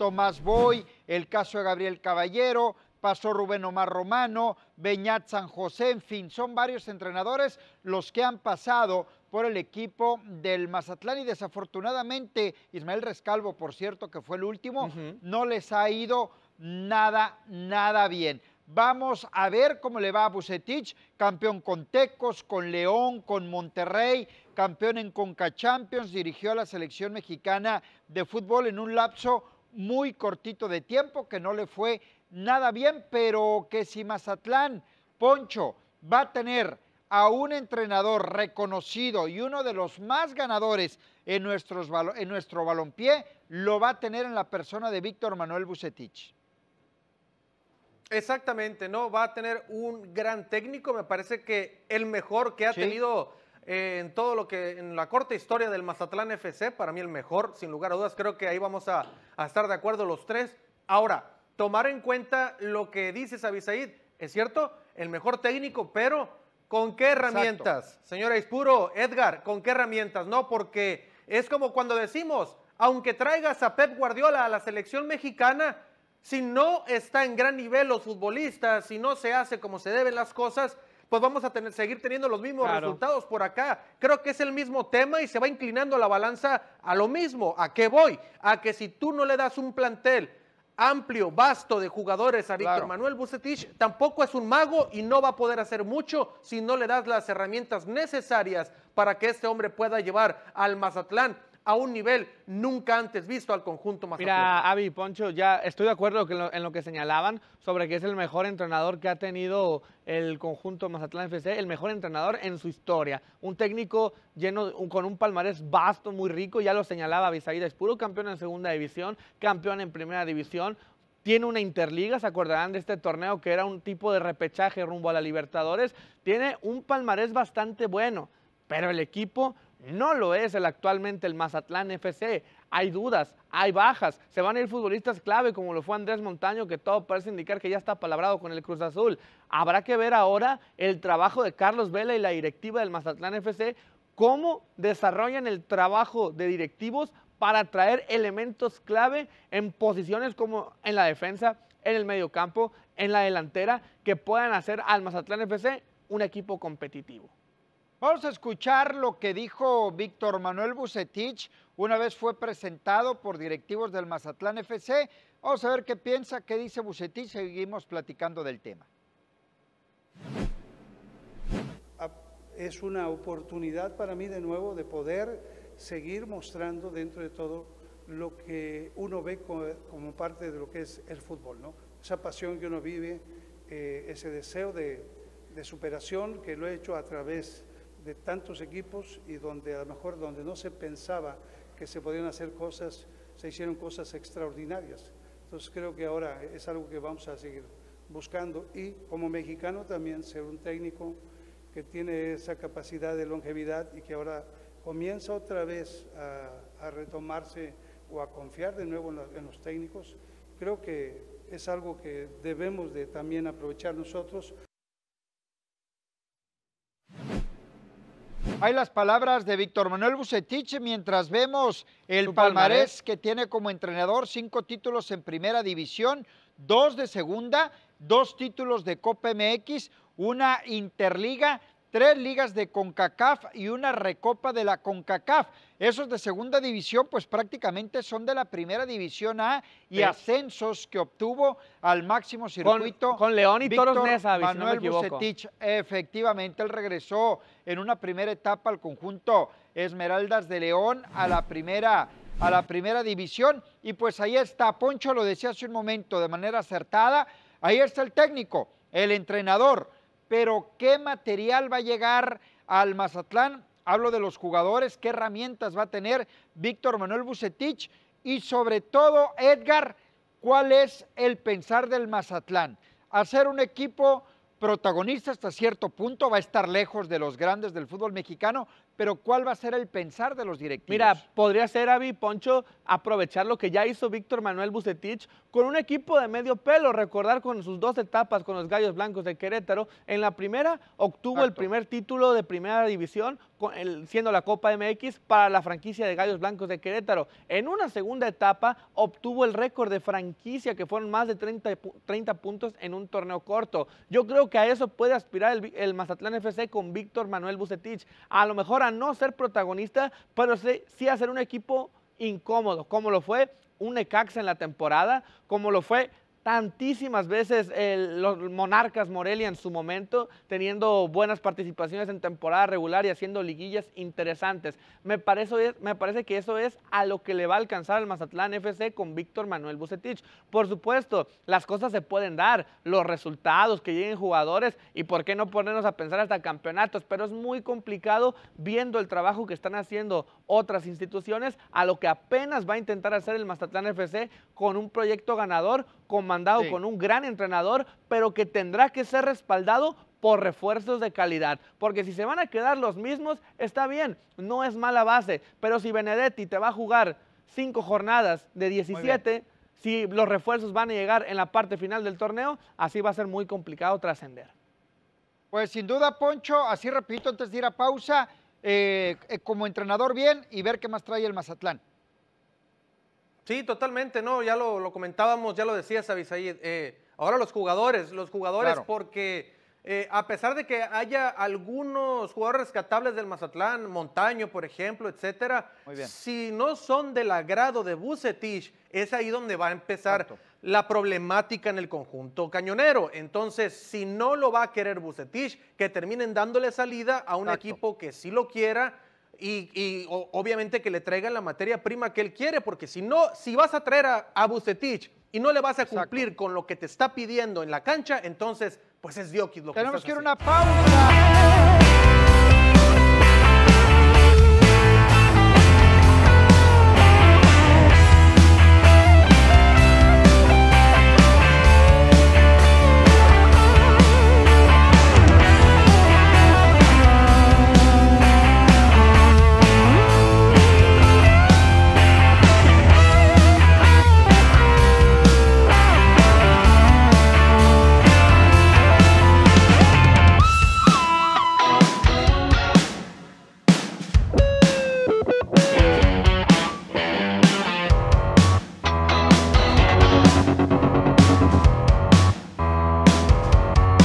Tomás Boy, el caso de Gabriel Caballero, pasó Rubén Omar Romano, Beñat San José, en fin, son varios entrenadores los que han pasado por el equipo del Mazatlán y desafortunadamente Ismael Rescalvo, por cierto, que fue el último, no les ha ido nada, nada bien. Vamos a ver cómo le va a Bucetich, campeón con Tecos, con León, con Monterrey, campeón en Conca Champions, dirigió a la selección mexicana de fútbol en un lapso muy cortito de tiempo, que no le fue nada bien, pero que si Mazatlán, Poncho, va a tener a un entrenador reconocido y uno de los más ganadores en, nuestros, en nuestro balompié, lo va a tener en la persona de Víctor Manuel Bucetich. Exactamente, ¿no? Va a tener un gran técnico, me parece que el mejor que ha tenido en todo lo que, en la corta historia del Mazatlán FC, para mí el mejor, sin lugar a dudas, creo que ahí vamos a, estar de acuerdo los tres. Ahora, tomar en cuenta lo que dices Abisaid, es cierto, el mejor técnico, pero ¿con qué herramientas? Señora Ispuro, Edgar, ¿con qué herramientas? No, porque es como cuando decimos, aunque traigas a Pep Guardiola a la selección mexicana, si no está en gran nivel los futbolistas, si no se hace como se deben las cosas, pues vamos a seguir teniendo los mismos resultados por acá. Creo que es el mismo tema y se va inclinando la balanza a lo mismo. ¿A qué voy? A que si tú no le das un plantel amplio, vasto de jugadores a Víctor Manuel Bucetich, tampoco es un mago y no va a poder hacer mucho si no le das las herramientas necesarias para que este hombre pueda llevar al Mazatlán a un nivel nunca antes visto al conjunto Mazatlán. Mira, Avi, Poncho, ya estoy de acuerdo en lo, en lo que señalaban sobre que es el mejor entrenador que ha tenido el conjunto Mazatlán FC, el mejor entrenador en su historia. Un técnico lleno, con un palmarés vasto, muy rico, ya lo señalaba Bisaída, es puro campeón en segunda división, campeón en primera división, tiene una interliga, se acordarán de este torneo que era un tipo de repechaje rumbo a la Libertadores, tiene un palmarés bastante bueno, pero el equipo no lo es el actualmente el Mazatlán FC. Hay dudas, hay bajas, se van a ir futbolistas clave como lo fue Andrés Montaño, que todo parece indicar que ya está palabrado con el Cruz Azul. Habrá que ver ahora el trabajo de Carlos Vela y la directiva del Mazatlán FC, cómo desarrollan el trabajo de directivos para traer elementos clave en posiciones como en la defensa, en el medio campo, en la delantera, que puedan hacer al Mazatlán FC un equipo competitivo. Vamos a escuchar lo que dijo Víctor Manuel Bucetich una vez fue presentado por directivos del Mazatlán FC. Vamos a ver qué piensa, qué dice Bucetich, seguimos platicando del tema. Ah, es una oportunidad para mí de nuevo de poder seguir mostrando dentro de todo lo que uno ve como, parte de lo que es el fútbol, ¿no? Esa pasión que uno vive, eh, ese deseo de, de superación que lo he hecho a través de tantos equipos y donde a lo mejor donde no se pensaba que se podían hacer cosas, se hicieron cosas extraordinarias. Entonces creo que ahora es algo que vamos a seguir buscando y como mexicano también ser un técnico que tiene esa capacidad de longevidad y que ahora comienza otra vez a, retomarse o a confiar de nuevo en, los técnicos, creo que es algo que debemos de también aprovechar nosotros. Hay las palabras de Víctor Manuel Bucetich mientras vemos el palmarés, palmarés que tiene como entrenador cinco títulos en primera división, dos de segunda, dos títulos de Copa MX, una Interliga, tres ligas de CONCACAF y una recopa de la CONCACAF. Esos de segunda división, pues prácticamente son de la primera división A y ascensos que obtuvo al máximo circuito. Con, León y Toros Neza, Manuel si Bucetich. Efectivamente, él regresó en una primera etapa al conjunto Esmeraldas de León a la primera a la primera división y pues ahí está, Poncho lo decía hace un momento de manera acertada, ahí está el técnico, el entrenador, pero ¿qué material va a llegar al Mazatlán? Hablo de los jugadores, qué herramientas va a tener Víctor Manuel Bucetich y sobre todo, Edgar, cuál es el pensar del Mazatlán. Hacer un equipo protagonista hasta cierto punto, va a estar lejos de los grandes del fútbol mexicano, pero ¿cuál va a ser el pensar de los directivos? Mira, podría ser, Avi Poncho, aprovechar lo que ya hizo Víctor Manuel Bucetich con un equipo de medio pelo, recordar con sus dos etapas con los Gallos Blancos de Querétaro. En la primera obtuvo el primer título de primera división siendo la Copa MX para la franquicia de Gallos Blancos de Querétaro. En una segunda etapa obtuvo el récord de franquicia, que fueron más de 30, 30 puntos en un torneo corto. Yo creo que a eso puede aspirar el, Mazatlán FC con Víctor Manuel Bucetich. A lo mejor a no ser protagonista, pero sí, a ser un equipo incómodo, como lo fue un Necaxa en la temporada, como lo fue tantísimas veces los monarcas Morelia en su momento, teniendo buenas participaciones en temporada regular y haciendo liguillas interesantes. Me parece, me parece que eso es a lo que le va a alcanzar el Mazatlán FC con Víctor Manuel Bucetich. Por supuesto, las cosas se pueden dar, los resultados, que lleguen jugadores y por qué no ponernos a pensar hasta campeonatos, pero es muy complicado viendo el trabajo que están haciendo otras instituciones a lo que apenas va a intentar hacer el Mazatlán FC con un proyecto ganador, con mandado con un gran entrenador, pero que tendrá que ser respaldado por refuerzos de calidad. Porque si se van a quedar los mismos, está bien, no es mala base. Pero si Benedetti te va a jugar cinco jornadas de 17, si los refuerzos van a llegar en la parte final del torneo, así va a ser muy complicado trascender. Pues sin duda, Poncho, así repito antes de ir a pausa, eh, eh, como entrenador bien y ver qué más trae el Mazatlán. Sí, totalmente, no, ya lo, comentábamos, ya lo decías, Abisaí. Eh, ahora los jugadores, los jugadores, porque eh, a pesar de que haya algunos jugadores rescatables del Mazatlán, Montaño, por ejemplo, etcétera, si no son del agrado de Bucetich, es ahí donde va a empezar la problemática en el conjunto cañonero. Entonces, si no lo va a querer Bucetich, que terminen dándole salida a un equipo que sí lo quiera y, obviamente que le traiga la materia prima que él quiere, porque si no, si vas a traer a, Bucetich y no le vas a cumplir con lo que te está pidiendo en la cancha, entonces, pues es dios lo que Tenemos que una pausa.